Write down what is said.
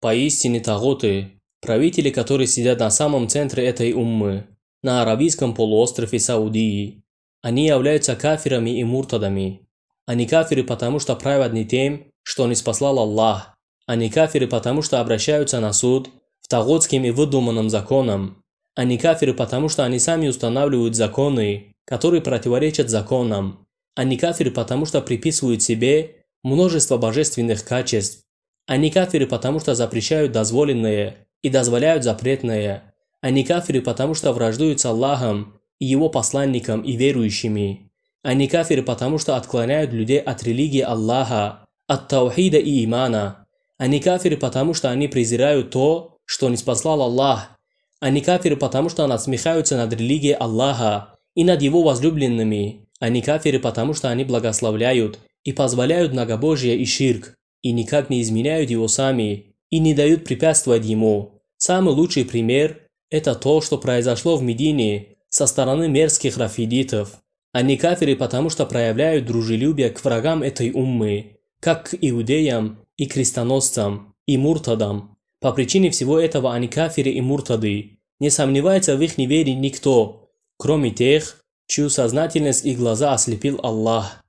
Поистине таготы, правители, которые сидят на самом центре этой уммы, на Аравийском полуострове Саудии. Они являются кафирами и муртадами. Они кафиры потому, что правят не тем, что не спасал Аллах. Они кафиры потому, что обращаются на суд в тагутским и выдуманным законам. Они кафиры потому, что они сами устанавливают законы, которые противоречат законам. Они кафиры потому, что приписывают себе множество божественных качеств, они а кафиры, потому что запрещают дозволенное и дозволяют запретные. Они а кафиры, потому что враждуют с Аллахом и его посланником и верующими. Они а кафиры, потому что отклоняют людей от религии Аллаха, от таухида и имана. Они кафиры, потому что они презирают то, что не спаслал Аллах. Они кафиры, потому что насмехаются над религией Аллаха и над его возлюбленными. Они кафиры, потому что они благословляют и позволяют многобожие и ширк и никак не изменяют его сами, и не дают препятствовать ему. Самый лучший пример – это то, что произошло в Медине со стороны мерзких рафидитов. Они каферы потому что проявляют дружелюбие к врагам этой уммы, как к иудеям и крестоносцам, и муртадам. По причине всего этого они каферы и муртады. Не сомневается в их неверии никто, кроме тех, чью сознательность и глаза ослепил Аллах.